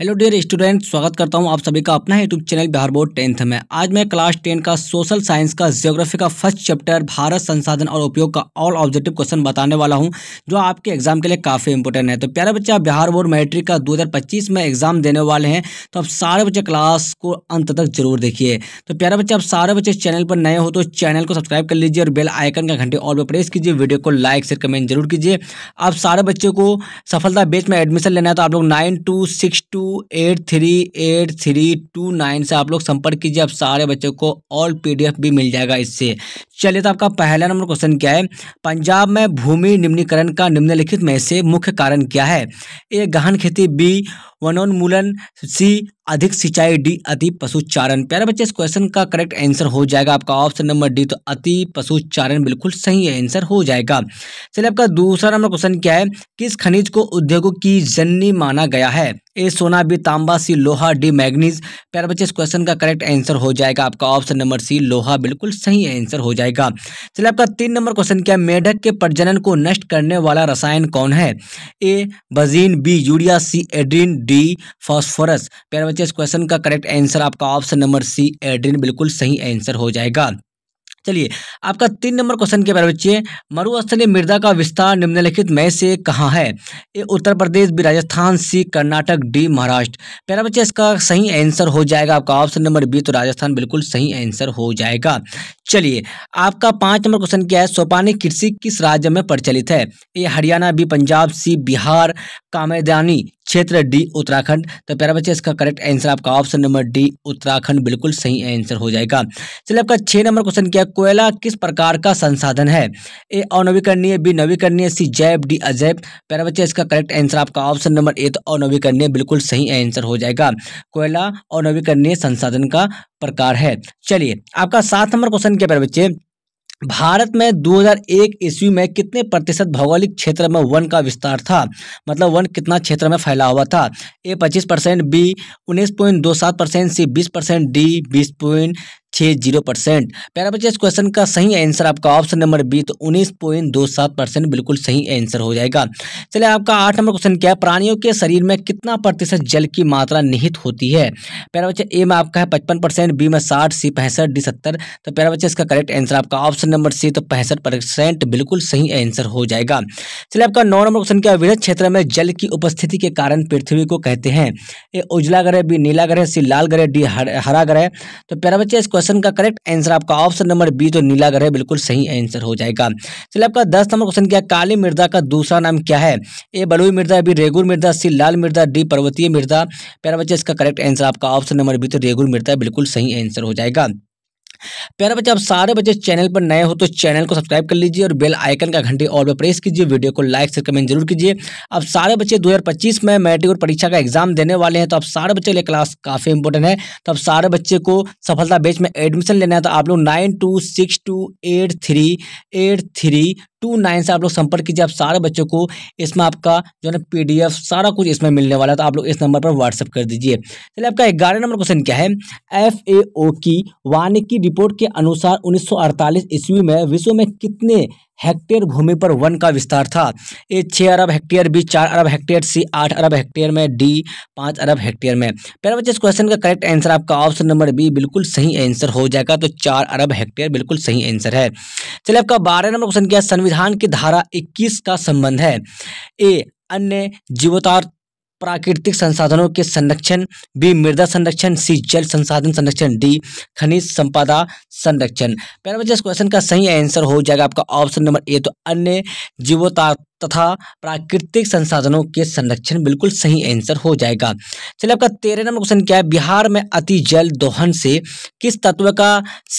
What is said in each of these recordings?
hello dear student स्वागत करता हूं आप सभी का अपना YouTube channel Bihar board tenth में आज मैं क्लास टेन का सोशल साइंस का जियोग्राफी का फर्स्ट चैप्टर भारत संसाधन और उपयोग का ऑल ऑब्जेक्टिव क्वेश्चन बताने वाला हूं जो आपके एग्जाम के लिए काफ़ी इंपॉर्टेंट है तो प्यारे बच्चे आप बिहार बोर्ड मैट्रिक का दो में एग्जाम देने वाले हैं तो आप सारे बच्चे क्लास को अंत तक जरूर देखिए तो प्यारे बच्चे आप सारे बच्चे चैनल पर नए हो तो चैनल को सब्सक्राइब कर लीजिए और बेल आइकन का घंटे और भी प्रेस कीजिए वीडियो को लाइक शेयर कमेंट जरूर कीजिए आप सारे बच्चों को सफलता बेच में एडमिशन लेना है तो आप लोग nine two six two two eight three eight three two nine से आप लोग संपर्क कीजिए आप सारे बच्चों को ऑल पीडीएफ भी मिल जाएगा इससे चलिए तो आपका पहला नंबर क्वेश्चन क्या है पंजाब में भूमि निम्नीकरण का निम्नलिखित में से मुख्य कारण क्या है ए गहन खेती बी वनोन्मूलन सी अधिक सिंचाई डी अति चारण प्यारे बच्चे इस क्वेश्चन का करेक्ट आंसर हो जाएगा आपका ऑप्शन नंबर डी तो अति पशुचारण बिल्कुल सही आंसर हो जाएगा चलिए आपका दूसरा नंबर क्वेश्चन क्या है किस खनिज को उद्योगों की जननी माना गया है ए सोना बी तांबा सी लोहा डी मैग्नीज प्यारे बच्चे इस क्वेश्चन का करेक्ट आंसर हो जाएगा आपका ऑप्शन नंबर सी लोहा बिल्कुल सही आंसर हो जाएगा जाएगा चलिए आपका तीन नंबर क्वेश्चन क्या मेढक के प्रजनन को नष्ट करने वाला रसायन कौन है ए बजीन बी यूरिया सी एड्रीन डी फॉस्फोरस प्यारे बच्चे इस क्वेश्चन का करेक्ट आंसर आपका ऑप्शन नंबर सी एड्रीन बिल्कुल सही आंसर हो जाएगा चलिए आपका तीन नंबर क्वेश्चन के बारे में बच्चे मरुस्थलीय मृदा का विस्तार निम्नलिखित में से कहाँ है A Uttar Pradesh B Rajasthan C Karnataka D Maharashtra प्यारा बच्चे इसका सही आंसर हो जाएगा आपका ऑप्शन नंबर बी तो राजस्थान बिल्कुल सही आंसर हो जाएगा चलिए आपका पाँच नंबर क्वेश्चन क्या है सोपानी कृषि किस राज्य में प्रचलित है A Haryana B Punjab C Bihar कामेदानी क्षेत्र डी उत्तराखंड तो प्यारा बच्चे इसका करेक्ट आंसर आपका ऑप्शन नंबर डी उत्तराखंड बिल्कुल सही आंसर हो जाएगा चलिए आपका छः नंबर क्वेश्चन क्या कोयला किस प्रकार का संसाधन है ए अनवीकरणीय बी नवीकरणीय सी जैव डी अजैव प्यारा बच्चे इसका करेक्ट आंसर आपका ऑप्शन नंबर ए तो अनवीकरणीय बिल्कुल सही आंसर हो जाएगा कोयला अनवीकरणीय संसाधन का प्रकार है चलिए आपका सात नंबर क्वेश्चन क्या प्यारे बच्चे भारत में 2001 ईस्वी में कितने प्रतिशत भौगोलिक क्षेत्र में वन का विस्तार था मतलब वन कितना क्षेत्र में फैला हुआ था ए 25 परसेंट बी उन्नीस पॉइंट दो सात परसेंट सी बीस परसेंट डी बीस पॉइंट छह जीरो परसेंट प्यारा बच्चे इस क्वेश्चन का सही आंसर आपका ऑप्शन नंबर बी तो उन्नीस पॉइंट दो सात परसेंट बिल्कुल सही आंसर हो जाएगा चले आपका आठ नंबर क्वेश्चन क्या है प्राणियों के शरीर में कितना प्रतिशत जल की मात्रा निहित होती है प्यारा बच्चे ए में आपका है पचपन परसेंट बी में साठ सी पैंसठ डी सत्तर तो प्यारा बच्चे इसका करेक्ट आंसर आपका ऑप्शन नंबर सी तो पैंसठ परसेंट बिल्कुल सही आंसर हो जाएगा चलिए आपका नौ नंबर क्वेश्चन क्या वृहद क्षेत्र में जल की उपस्थिति के कारण पृथ्वी को कहते हैं ए उजला ग्रह बी नीला ग्रह सी लाल ग्रह डी हरा ग्रह तो प्यारा बच्चे इस क्वेश्चन क्वेश्चन का करेक्ट आंसर आपका ऑप्शन नंबर बी जो घर है बिल्कुल सही आंसर हो जाएगा चलिए आपका दस नंबर क्वेश्चन क्या काली मृदा का दूसरा नाम क्या है ए बलुई मृदा बी रेगुर मृदा सी लाल मृदा डी पर्वतीय मृदा प्यारा बच्चे इसका करेक्ट आंसर आपका ऑप्शन नंबर बी तो रेगुर मृदा बिल्कुल सही आंसर हो जाएगा प्यारे बच्चे आप सारे बच्चे चैनल पर नए हो तो चैनल को सब्सक्राइब कर लीजिए और बेल आइकन का घंटे और भी प्रेस कीजिए वीडियो को लाइक से कमेंट जरूर कीजिए अब सारे बच्चे 2025 में मैट्रिक और परीक्षा का एग्जाम देने वाले हैं तो आप सारे बच्चे लिए क्लास काफ़ी इंपॉर्टेंट है तो आप सारे बच्चे को सफलता बेच में एडमिशन लेना है तो आप लोग nine two six two eight three eight three two nine से आप लोग संपर्क कीजिए आप सारे बच्चों को इसमें आपका जो है पी डी एफ सारा कुछ इसमें मिलने वाला है तो आप लोग इस नंबर पर व्हाट्सअप कर दीजिए चलिए आपका ग्यारह नंबर क्वेश्चन क्या है एफ ए ओ की वानिकी रिपोर्ट के अनुसार उन्नीस ईस्वी में विश्व में कितने हेक्टेयर भूमि पर वन का विस्तार था ए छः अरब हेक्टेयर बी चार अरब हेक्टेयर सी आठ अरब हेक्टेयर में डी पाँच अरब हेक्टेयर में पहले बच्चे इस क्वेश्चन का करेक्ट आंसर आपका ऑप्शन नंबर बी बिल्कुल सही आंसर हो जाएगा तो चार अरब हेक्टेयर बिल्कुल सही आंसर है चलिए आपका बारह नंबर क्वेश्चन क्या संविधान की धारा इक्कीस का संबंध है ए अन्य जीवतार्थ प्राकृतिक संसाधनों के संरक्षण बी मृदा संरक्षण सी जल संसाधन संरक्षण डी खनिज संपदा संरक्षण पहला बच्चे इस क्वेश्चन का सही आंसर हो जाएगा आपका ऑप्शन नंबर ए तो अन्य जीवोता तथा प्राकृतिक संसाधनों के संरक्षण बिल्कुल सही आंसर हो जाएगा चलिए आपका तेरह नंबर क्वेश्चन क्या है बिहार में अति जल दोहन से किस तत्व का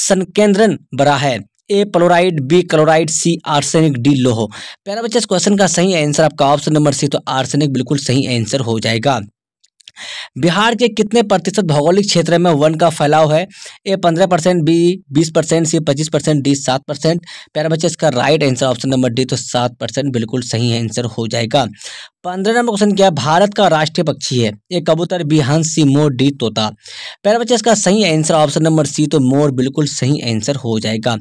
संकेंद्रन बढ़ा है A chloride B chloride C arsenic D लोहो प्यारा बच्चा इस क्वेश्चन का सही आंसर आपका ऑप्शन नंबर सी तो आर्सेनिक बिल्कुल सही आंसर हो जाएगा बिहार के कितने प्रतिशत भौगोलिक क्षेत्र में वन का फैलाव है ए पंद्रह परसेंट बी बीस परसेंट सी पच्चीस परसेंट डी सात परसेंट प्यारा बच्चा इसका right answer option number D तो सात परसेंट बिल्कुल सही आंसर हो जाएगा पंद्रह नंबर क्वेश्चन क्या है भारत का राष्ट्रीय पक्षी है ये कबूतर भी हंस सी मोर डी तोता पहला बच्चे इसका सही आंसर ऑप्शन नंबर सी तो मोर बिल्कुल सही आंसर हो जाएगा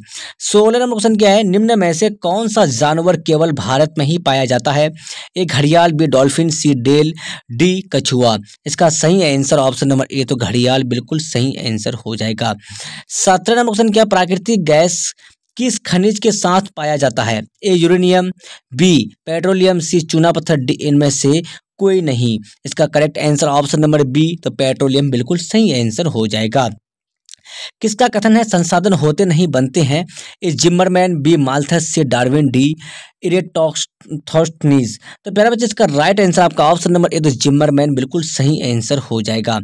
सोलह नंबर क्वेश्चन क्या है निम्न में से कौन सा जानवर केवल भारत में ही पाया जाता है ए घड़ियाल बी डॉल्फिन सी डेल डी कछुआ इसका सही आंसर ऑप्शन नंबर ए तो घड़ियाल बिल्कुल सही आंसर हो जाएगा सत्रह नंबर क्वेश्चन क्या प्राकृतिक गैस किस खनिज के साथ पाया जाता है A uranium B petroleum C चूना पत्थर डी इनमें से कोई नहीं इसका correct answer option number B तो पेट्रोलियम बिल्कुल सही आंसर हो जाएगा किसका कथन है संसाधन होते नहीं बनते हैं A Zimmermann B Malthus C Darwin D Eratosthenes तो प्यारा बच्चे इसका राइट आंसर आपका ऑप्शन नंबर ए तो जिम्मरमैन बिल्कुल सही आंसर हो जाएगा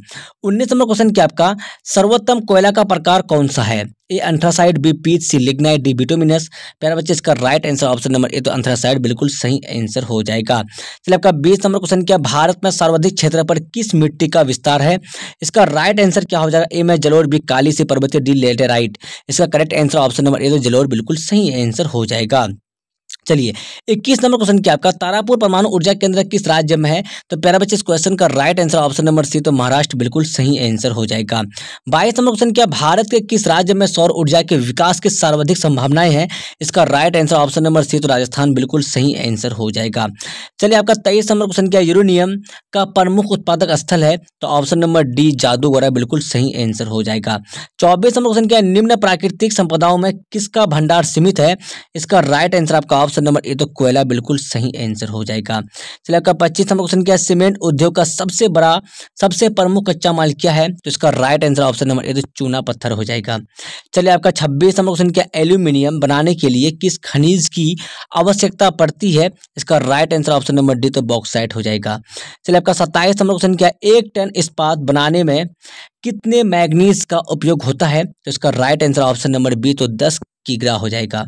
उन्नीस नंबर क्वेश्चन क्या आपका सर्वोत्तम कोयला का प्रकार कौन सा है A anthracite B peat C lignite D bituminous प्यारा बच्चे इसका right answer option number A तो अंथ्रासाइड बिल्कुल सही आंसर हो जाएगा चलिए आपका बीस नंबर क्वेश्चन क्या भारत में सर्वाधिक क्षेत्र पर किस मिट्टी का विस्तार है इसका राइट आंसर क्या हो जाएगा ए में जलोर बी काली सी पर्वतीय डी लेटेराइट इसका correct answer option number A तो जलोर बिल्कुल सही आंसर हो जाएगा चलिए इक्कीस नंबर क्वेश्चन क्या आपका तारापुर परमाणु ऊर्जा केंद्र किस राज्य में है तो प्यारा बच्चे इस क्वेश्चन का right answer option number C तो महाराष्ट्र बिल्कुल सही आंसर हो जाएगा बाईस नंबर क्वेश्चन क्या भारत के किस राज्य में सौर ऊर्जा के विकास की सर्वाधिक संभावनाएं हैं इसका right answer option number C तो राजस्थान बिल्कुल सही आंसर हो जाएगा चलिए आपका तेईस नंबर क्वेश्चन क्या यूरोनियम का प्रमुख उत्पादक स्थल है तो ऑप्शन नंबर डी जादूगरा बिल्कुल सही आंसर हो जाएगा चौबीस नंबर क्वेश्चन क्या निम्न प्राकृतिक संपदाओं में किसका भंडार सीमित है इसका राइट आंसर आपका ऑप्शन नंबर ए तो कोयला बिल्कुल सही आंसर हो जाएगा चलिए आपका पच्चीस नंबर क्वेश्चन क्या है सीमेंट उद्योग का सबसे बड़ा सबसे प्रमुख कच्चा माल क्या है तो इसका right answer option number A तो चूना पत्थर हो जाएगा चलिए आपका छब्बीस नंबर क्वेश्चन क्या एल्यूमिनियम बनाने के लिए किस खनिज की आवश्यकता पड़ती है इसका right answer option number D तो बॉक्साइट हो जाएगा चलिए आपका सत्ताईस नंबर क्वेश्चन क्या एक टन इस्पात बनाने में कितने मैग्नीज का उपयोग होता है तो इसका right answer option number B तो 10 की ग्रह हो जाएगा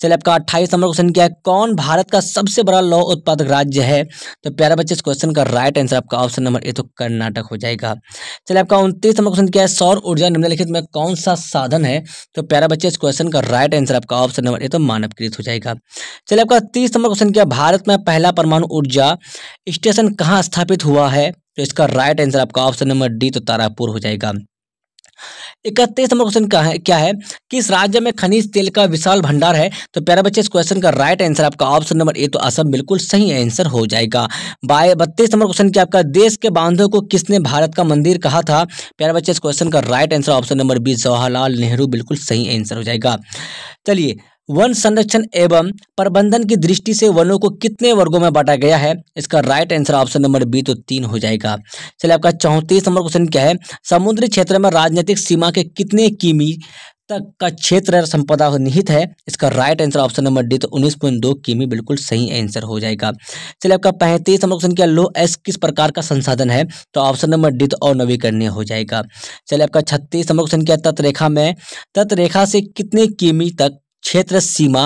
चलिए आपका अट्ठाईस नंबर क्वेश्चन क्या है कौन भारत का सबसे बड़ा लौह उत्पादक राज्य है तो प्यारा बच्चे इस क्वेश्चन का राइट आंसर आपका ऑप्शन नंबर ए तो कर्नाटक हो जाएगा चलिए आपका उनतीस नंबर क्वेश्चन क्या है सौर ऊर्जा निम्नलिखित में कौन सा साधन है तो प्यारा बच्चे इस क्वेश्चन का राइट आंसर आपका ऑप्शन नंबर ए तो मानवकृत हो जाएगा चलिए आपका तीस नंबर क्वेश्चन क्या भारत में पहला परमाणु ऊर्जा स्टेशन कहाँ स्थापित हुआ है तो इसका राइट आंसर आपका ऑप्शन नंबर डी तो तारापुर हो जाएगा इकतीस नंबर क्वेश्चन का है क्या है किस राज्य में खनिज तेल का विशाल भंडार है तो प्यारा बच्चे इस क्वेश्चन का राइट आंसर आपका ऑप्शन नंबर ए तो असम बिल्कुल सही आंसर हो जाएगा बाय बत्तीस नंबर क्वेश्चन क्या आपका देश के बांधों को किसने भारत का मंदिर कहा था प्यारा बच्चे इस क्वेश्चन का right answer option number B Jawaharlal Nehru बिल्कुल सही आंसर हो जाएगा चलिए वन संरक्षण एवं प्रबंधन की दृष्टि से वनों को कितने वर्गों में बांटा गया है इसका right answer option number B तो तीन हो जाएगा चलिए आपका चौंतीस नंबर क्वेश्चन क्या है समुद्री क्षेत्र में राजनीतिक सीमा के कितने किमी तक का क्षेत्र संपदा निहित है इसका right answer option number D तो उन्नीस पॉइंट दो किमी बिल्कुल सही आंसर हो जाएगा चलिए आपका पैंतीस नंबर क्वेश्चन क्या लो एस किस प्रकार का संसाधन है तो ऑप्शन नंबर डी तो और नवीकरणीय हो जाएगा चलिए आपका छत्तीस नंबर क्वेश्चन क्या तत्रेखा में तत्रेखा से कितने किमी तक क्षेत्र सीमा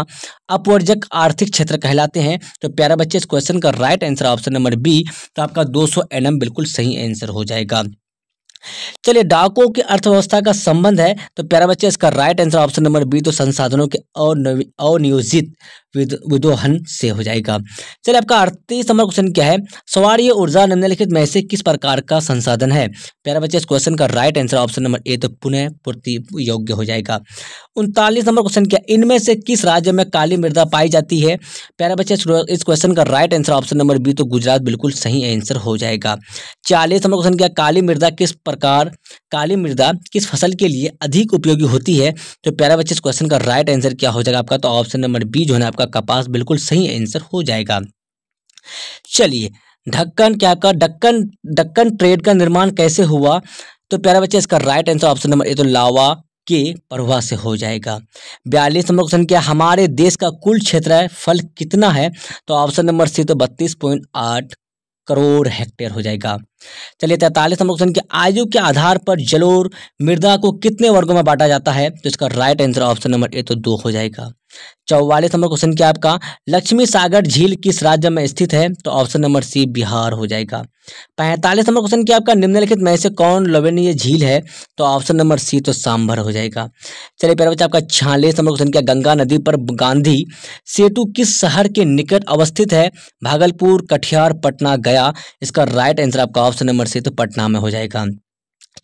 अपवर्जक आर्थिक क्षेत्र कहलाते हैं तो प्यारा बच्चे इस क्वेश्चन का right answer option number B तो आपका 200 सौ बिल्कुल सही आंसर हो जाएगा चलिए डाकों की अर्थव्यवस्था का संबंध है तो प्यारा बच्चे इसका right answer option number B तो संसाधनों के अनियोजित विदोहन से हो जाएगा चलिए आपका अड़तीस नंबर क्वेश्चन क्या है सवारी ऊर्जा निम्नलिखित में से किस प्रकार का संसाधन है प्यारा बच्चे इस क्वेश्चन का right answer option number A तो पुनः पूर्ति योग्य हो जाएगा उनतालीस नंबर क्वेश्चन क्या इनमें से किस राज्य में काली मृदा पाई जाती है प्यारा बच्चे इस क्वेश्चन का right answer option number B तो गुजरात बिल्कुल सही आंसर हो जाएगा चालीस नंबर क्वेश्चन क्या काली मृदा किस प्रकार काली मृदा किस फसल के लिए अधिक उपयोगी होती है तो प्यारा बच्चे इस क्वेश्चन का राइट आंसर क्या हो जाएगा आपका तो ऑप्शन नंबर बी जो है आपका आपका कपास बिल्कुल सही आंसर हो जाएगा चलिए ढक्कन क्या कर ढक्कन ढक्कन ट्रेड का निर्माण कैसे हुआ तो प्यारे बच्चे इसका right answer option number A तो लावा के प्रवाह से हो जाएगा बयालीस नंबर क्वेश्चन क्या हमारे देश का कुल क्षेत्र है फल कितना है तो ऑप्शन नंबर सी तो बत्तीस पॉइंट आठ करोड़ हेक्टेयर हो जाएगा चलिए तैतालीस नंबर क्वेश्चन के आयु के आधार पर जलोर मृदा को कितने वर्गों में बांटा जाता है तो इसका right answer option number A तो दो हो जाएगा चौवालीस नंबर क्वेश्चन क्या आपका लक्ष्मी सागर झील किस राज्य में स्थित है तो ऑप्शन नंबर सी बिहार हो जाएगा पैंतालीस नंबर क्वेश्चन क्या आपका निम्नलिखित में से कौन लवणीय झील है तो ऑप्शन नंबर सी तो सांभर हो जाएगा चलिए पहले बच्चा आपका छियालीस नंबर क्वेश्चन क्या गंगा नदी पर गांधी सेतु किस शहर के निकट अवस्थित है भागलपुर कटिहार पटना गया इसका राइट आंसर आपका ऑप्शन नंबर सी तो पटना में हो जाएगा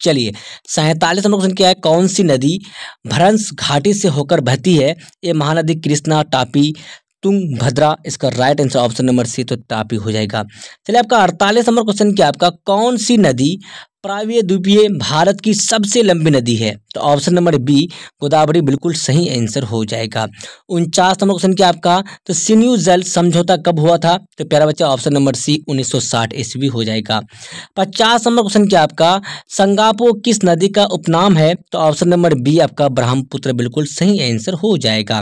चलिए नंबर क्वेश्चन क्या है कौन सी नदी भरंस घाटी से होकर बहती है ये महानदी कृष्णा टापी तुंग भद्रा इसका right answer option number C तो टापी हो जाएगा चलिए आपका अड़तालीस नंबर क्वेश्चन क्या आपका कौन सी नदी प्राव्य द्वीपीय भारत की सबसे लंबी नदी है तो ऑप्शन नंबर बी गोदावरी बिल्कुल सही आंसर हो जाएगा उनचास नंबर क्वेश्चन क्या आपका तो सिन्यू जल समझौता कब हुआ था तो प्यारा बच्चा ऑप्शन नंबर सी 1960 ईस्वी हो जाएगा पचास नंबर क्वेश्चन क्या आपका संगापो किस नदी का उपनाम है तो ऑप्शन नंबर बी आपका ब्रह्मपुत्र बिल्कुल सही आंसर हो जाएगा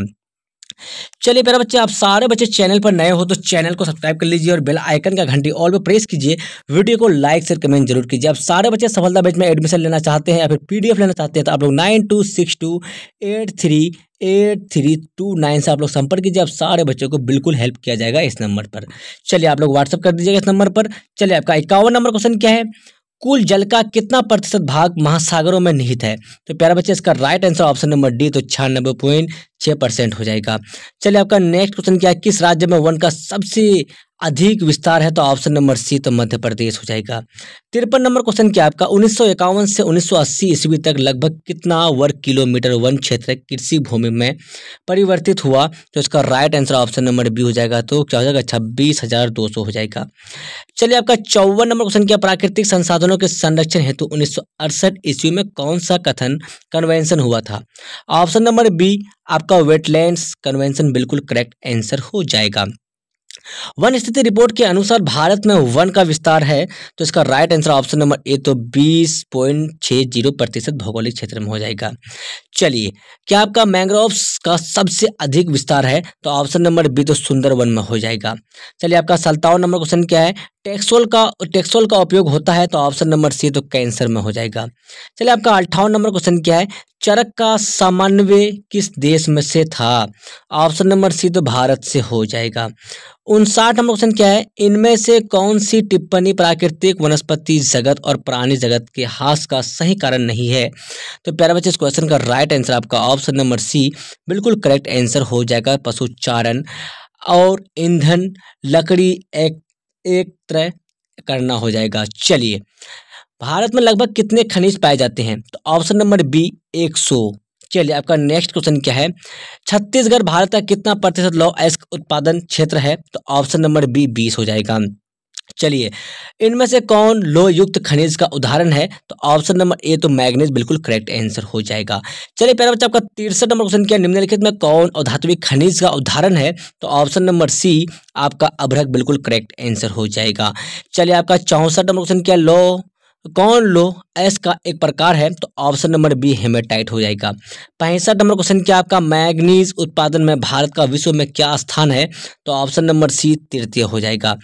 चलिए मेरा बच्चे आप सारे बच्चे चैनल पर नए हो तो चैनल को सब्सक्राइब कर लीजिए और बेल आइकन का घंटी ऑल पर प्रेस कीजिए वीडियो को लाइक शेयर कमेंट जरूर कीजिए आप सारे बच्चे सफलता बैच में एडमिशन लेना चाहते हैं या फिर पीडीएफ लेना चाहते हैं तो आप लोग nine two six two eight three eight three two nine से आप लोग संपर्क कीजिए आप सारे बच्चों को बिल्कुल हेल्प किया जाएगा इस नंबर पर चलिए आप लोग व्हाट्सअप कर दीजिएगा इस नंबर पर चलिए आपका इक्यावन नंबर क्वेश्चन क्या है कुल जल का कितना प्रतिशत भाग महासागरों में निहित है तो प्यारा बच्चे इसका right answer option number D तो छियानबे पॉइंट छः परसेंट हो जाएगा चलिए आपका नेक्स्ट क्वेश्चन क्या है किस राज्य में वन का सबसे अधिक विस्तार है तो ऑप्शन नंबर सी तो मध्य प्रदेश हो जाएगा तिरपन नंबर क्वेश्चन क्या आपका उन्नीस से 1980 ईस्वी तक लगभग कितना वर्ग किलोमीटर वन क्षेत्र कृषि भूमि में परिवर्तित हुआ तो इसका right answer option number B हो जाएगा तो क्या हो जाएगा छब्बीस हजार दो सौ हो जाएगा चलिए आपका चौवन नंबर क्वेश्चन क्या प्राकृतिक संसाधनों के संरक्षण हेतु उन्नीस ईस्वी में कौन सा कथन कन्वेंशन हुआ था ऑप्शन नंबर बी आपका वेटलैंड्स कन्वेंशन बिल्कुल करेक्ट आंसर हो जाएगा वन स्थिति रिपोर्ट के अनुसार भारत में वन का विस्तार है तो इसका right answer option number A तो बीस पॉइंट छः जीरो प्रतिशत भौगोलिक क्षेत्र में हो जाएगा चलिए क्या आपका मैंग्रोव्स का सबसे अधिक विस्तार है तो ऑप्शन नंबर बी तो सुंदर वन में हो जाएगा चलिए आपका सत्तावन नंबर क्वेश्चन क्या है टेक्सोल का टेक्सोल का उपयोग होता है तो ऑप्शन नंबर सी तो कैंसर में हो जाएगा चलिए आपका अट्ठावन नंबर क्वेश्चन क्या है चरक का समन्वय किस देश में से था ऑप्शन नंबर सी तो भारत से हो जाएगा उनसाठ नंबर क्वेश्चन क्या है इनमें से कौन सी टिप्पणी प्राकृतिक वनस्पति जगत और प्राणी जगत के हास का सही कारण नहीं है तो प्यारे बच्चे इस क्वेश्चन का राइट आंसर आपका ऑप्शन नंबर सी बिल्कुल करेक्ट आंसर हो जाएगा पशुचारण और ईंधन लकड़ी एक एक तरह करना हो जाएगा चलिए भारत में लगभग कितने खनिज पाए जाते हैं तो ऑप्शन नंबर बी एक सौ चलिए आपका नेक्स्ट क्वेश्चन क्या है छत्तीसगढ़ भारत का कितना प्रतिशत लौह अयस्क उत्पादन क्षेत्र है तो ऑप्शन नंबर बी बीस हो जाएगा चलिए इनमें से कौन लोह युक्त खनिज का उदाहरण है तो ऑप्शन नंबर ए तो मैग्नीज बिल्कुल करेक्ट आंसर हो जाएगा चलिए पहला बच्चा आपका तिरसठ नंबर क्वेश्चन क्या निम्नलिखित में कौन अधात्विक खनिज का उदाहरण है तो ऑप्शन नंबर सी आपका अभ्रक बिल्कुल करेक्ट आंसर हो जाएगा चलिए आपका चौंसठ नंबर क्वेश्चन क्या लो तो कौन लो एस का एक प्रकार है तो ऑप्शन नंबर बी हेमेटाइट हो जाएगा पैंसठ नंबर क्वेश्चन क्या आपका मैग्नीज उत्पादन में भारत का विश्व में क्या स्थान है तो ऑप्शन नंबर सी तृतीय हो जाएगा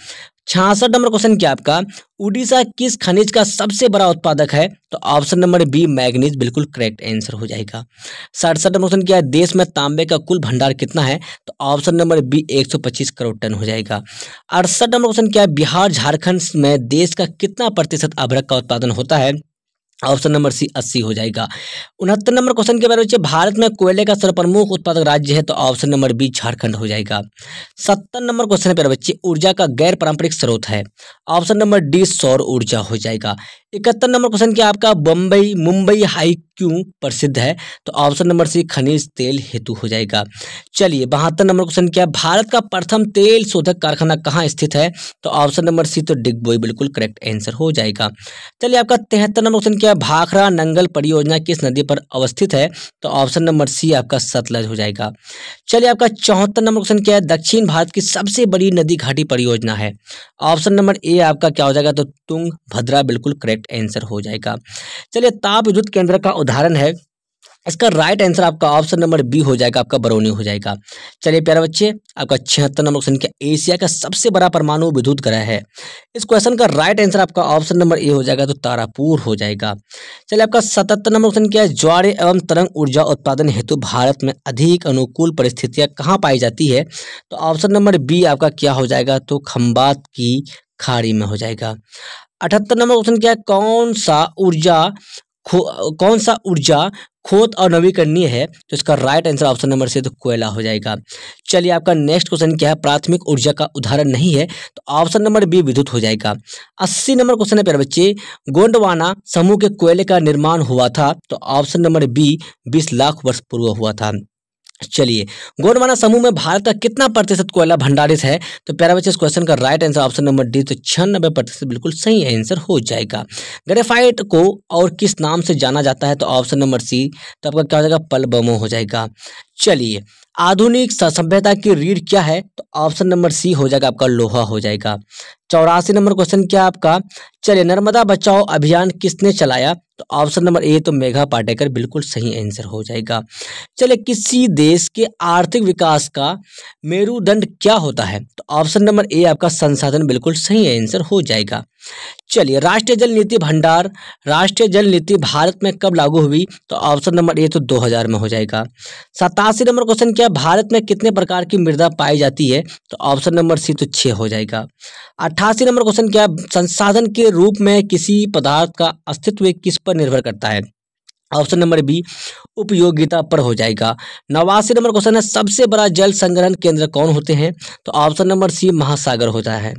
छियासठ नंबर क्वेश्चन क्या आपका उड़ीसा किस खनिज का सबसे बड़ा उत्पादक है तो ऑप्शन नंबर बी मैग्नीज बिल्कुल करेक्ट आंसर हो जाएगा सड़सठ नंबर क्वेश्चन क्या है देश में तांबे का कुल भंडार कितना है तो option number B 125 crore ton हो जाएगा अड़सठ नंबर क्वेश्चन क्या है बिहार झारखंड में देश का कितना प्रतिशत अभ्रक का उत्पादन होता है ऑप्शन नंबर सी अस्सी हो जाएगा उनहत्तर नंबर क्वेश्चन के बारे में बच्चे भारत में कोयले का सर्वप्रमुख उत्पादक राज्य है तो ऑप्शन नंबर बी झारखंड हो जाएगा सत्तर नंबर क्वेश्चन पर बच्चे ऊर्जा का गैर पारंपरिक स्रोत है ऑप्शन नंबर डी सौर ऊर्जा हो जाएगा इकहत्तर नंबर क्वेश्चन क्या आपका बम्बई मुंबई हाई क्यों प्रसिद्ध है तो ऑप्शन नंबर सी खनिज तेल हेतु हो जाएगा चलिए बहत्तर नंबर क्वेश्चन क्या भारत का प्रथम तेल शोधक कारखाना कहाँ स्थित है तो ऑप्शन नंबर सी तो डिगबोई बिल्कुल करेक्ट आंसर हो जाएगा चलिए आपका तिहत्तर नंबर क्वेश्चन क्या भाखरा नंगल परियोजना किस नदी पर अवस्थित है तो ऑप्शन नंबर सी आपका सतलज हो जाएगा चलिए आपका चौहत्तर नंबर क्वेश्चन क्या है दक्षिण भारत की सबसे बड़ी नदी घाटी परियोजना है ऑप्शन नंबर ए आपका क्या हो जाएगा तो तुंग भद्रा बिल्कुल करेक्ट राइट आंसर हो जाएगा चलिए ताप विद्युत केंद्र का उदाहरण है इसका राइट आंसर आपका ऑप्शन नंबर बी हो जाएगा आपका बरौनी हो जाएगा चलिए प्यारे बच्चे आपका छिहत्तर नंबर क्वेश्चन क्या एशिया का सबसे बड़ा परमाणु विद्युत ग्रह है इस क्वेश्चन का राइट आंसर आपका ऑप्शन नंबर ए हो जाएगा तो तारापुर हो जाएगा चलिए आपका सतहत्तर नंबर क्वेश्चन क्या है ज्वार एवं तरंग ऊर्जा उत्पादन हेतु भारत में अधिक अनुकूल परिस्थितियाँ कहाँ पाई जाती है तो ऑप्शन नंबर बी आपका क्या हो जाएगा तो खम्बात की खाड़ी में हो जाएगा अठहत्तर नंबर क्वेश्चन क्या है कौन सा ऊर्जा कौन सा ऊर्जा खोद और नवीकरणीय है तो इसका राइट आंसर ऑप्शन नंबर से तो कोयला हो जाएगा चलिए आपका नेक्स्ट क्वेश्चन क्या है प्राथमिक ऊर्जा का उदाहरण नहीं है तो ऑप्शन नंबर बी विद्युत हो जाएगा अस्सी नंबर क्वेश्चन है प्यारे बच्चे गोंडवाना समूह के कोयले का निर्माण हुआ था तो ऑप्शन नंबर बी बीस लाख वर्ष पूर्व हुआ था चलिए गोंडवाना समूह में भारत का कितना प्रतिशत कोयला भंडारित है तो प्यारा बच्चे इस क्वेश्चन का right answer option number D तो छियानबे प्रतिशत बिल्कुल सही आंसर हो जाएगा ग्रेफाइट को और किस नाम से जाना जाता है तो ऑप्शन नंबर सी तो आपका क्या हो जाएगा पलबमो हो जाएगा चलिए आधुनिक सभ्यता की रीढ़ क्या है तो ऑप्शन नंबर सी हो जाएगा आपका लोहा हो जाएगा चौरासी नंबर क्वेश्चन क्या आपका चलिए नर्मदा बचाओ अभियान किसने चलाया तो ऑप्शन नंबर ए तो मेघा पाटेकर बिल्कुल सही आंसर हो जाएगा चलिए किसी देश के आर्थिक विकास का मेरुदंड क्या होता है तो ऑप्शन नंबर ए आपका संसाधन बिल्कुल सही आंसर हो जाएगा चलिए राष्ट्रीय जल नीति भंडार राष्ट्रीय जल नीति भारत में कब लागू हुई तो ऑप्शन नंबर ए तो 2000 में हो जाएगा सतासी नंबर क्वेश्चन क्या भारत में कितने प्रकार की मृदा पाई जाती है तो ऑप्शन नंबर सी तो छः हो जाएगा अट्ठासी नंबर क्वेश्चन क्या संसाधन के रूप में किसी पदार्थ का अस्तित्व किस पर निर्भर करता है ऑप्शन नंबर बी उपयोगिता पर हो जाएगा नवासी नंबर क्वेश्चन है सबसे बड़ा जल संग्रहण केंद्र कौन होते हैं तो ऑप्शन नंबर सी महासागर होता है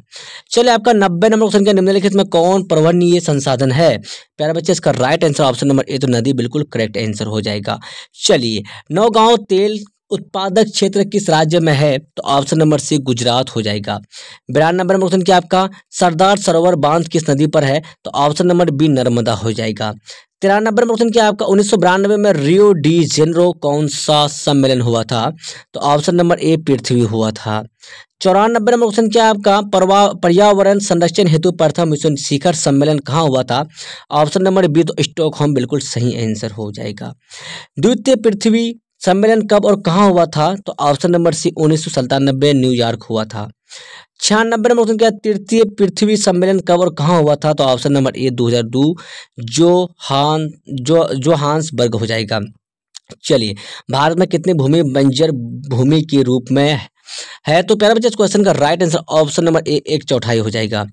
चलिए आपका नब्बे नंबर क्वेश्चन क्या निम्नलिखित में कौन प्रवर्णीय संसाधन है प्यारे बच्चे इसका right answer option number A तो नदी बिल्कुल करेक्ट आंसर हो जाएगा चलिए नौगांव तेल उत्पादक क्षेत्र किस राज्य में है तो ऑप्शन नंबर सी गुजरात हो जाएगा बिरान नंबर क्वेश्चन क्या आपका सरदार सरोवर बांध किस नदी पर है तो ऑप्शन नंबर बी नर्मदा हो जाएगा तेरह नंबर क्वेश्चन क्या आपका उन्नीस में रियो डी जेनरो कौन सा सम्मेलन हुआ था तो ऑप्शन नंबर ए पृथ्वी हुआ था चौरानबे नंबर क्वेश्चन क्या आपका पर्यावरण संरक्षण हेतु प्रथम मिशन शिखर सम्मेलन कहाँ हुआ था ऑप्शन नंबर बी तो स्टॉक होम बिल्कुल सही आंसर हो जाएगा द्वितीय पृथ्वी सम्मेलन कब और कहाँ हुआ था तो ऑप्शन नंबर सी उन्नीस न्यूयॉर्क हुआ था छियानबे नंबर क्वेश्चन क्या तृतीय पृथ्वी सम्मेलन कब और कहाँ हुआ था तो ऑप्शन नंबर ए 2002 जो हान जो जो वर्ग हो जाएगा चलिए भारत में कितनी भूमि बंजर भूमि के रूप में है तो प्यारा बच्चे इस क्वेश्चन का right answer option number A एक चौथाई हो जाएगा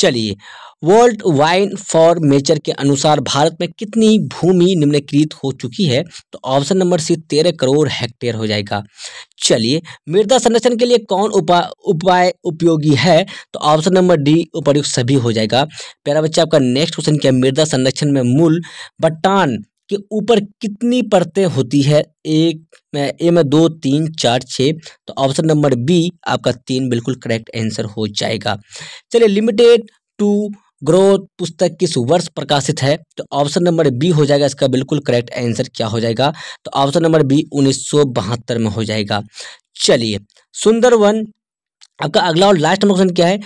चलिए वर्ल्ड वाइन फॉर नेचर के अनुसार भारत में कितनी भूमि निम्नकृत हो चुकी है तो ऑप्शन नंबर सी तेरह करोड़ हेक्टेयर हो जाएगा चलिए मृदा संरक्षण के लिए कौन उपा उपाय उपयोगी है तो ऑप्शन नंबर डी उपयुक्त सभी हो जाएगा प्यारा बच्चा आपका नेक्स्ट क्वेश्चन क्या मृदा संरक्षण में मूल बटान कि ऊपर कितनी परतें होती है एक ए में दो तीन चार छः तो ऑप्शन नंबर बी आपका तीन बिल्कुल करेक्ट आंसर हो जाएगा चलिए लिमिटेड टू ग्रोथ पुस्तक किस वर्ष प्रकाशित है तो ऑप्शन नंबर बी हो जाएगा इसका बिल्कुल करेक्ट आंसर क्या हो जाएगा तो ऑप्शन नंबर बी उन्नीस में हो जाएगा चलिए सुंदरवन आपका अगला और लास्ट नंबर क्वेश्चन क्या है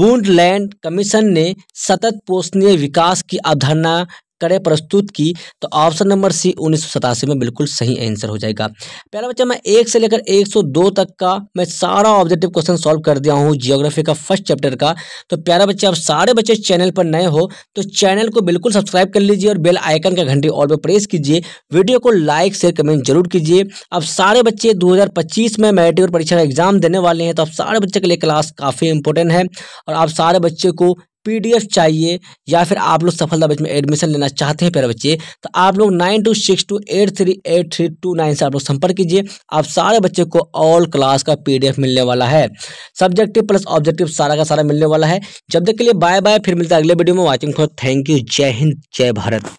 बूंदलैंड कमीशन ने सतत पोषणीय विकास की अवधारणा करें प्रस्तुत की तो ऑप्शन नंबर सी उन्नीस में बिल्कुल सही आंसर हो जाएगा पहला बच्चा मैं एक से लेकर 102 तक का मैं सारा ऑब्जेक्टिव क्वेश्चन सॉल्व कर दिया हूँ जियोग्राफी का फर्स्ट चैप्टर का तो प्यारा बच्चे आप सारे बच्चे चैनल पर नए हो तो चैनल को बिल्कुल सब्सक्राइब कर लीजिए और बेल आइकन का घंटी और पर प्रेस कीजिए वीडियो को लाइक शेयर कमेंट जरूर कीजिए अब सारे बच्चे दो में और परीक्षा का एग्जाम देने वाले हैं तो आप सारे बच्चे के लिए क्लास काफ़ी इंपॉर्टेंट है और आप सारे बच्चे को पी चाहिए या फिर आप लोग सफलता बच्चे में एडमिशन लेना चाहते हैं प्यारे बच्चे तो आप लोग nine two six two eight three eight three two nine से आप लोग संपर्क कीजिए आप सारे बच्चे को ऑल क्लास का पीडीएफ मिलने वाला है सब्जेक्टिव प्लस ऑब्जेक्टिव सारा का सारा मिलने वाला है जब तक के लिए बाय बाय फिर मिलता है अगले वीडियो में वॉचिंग फॉर थैंक यू जय हिंद जय भारत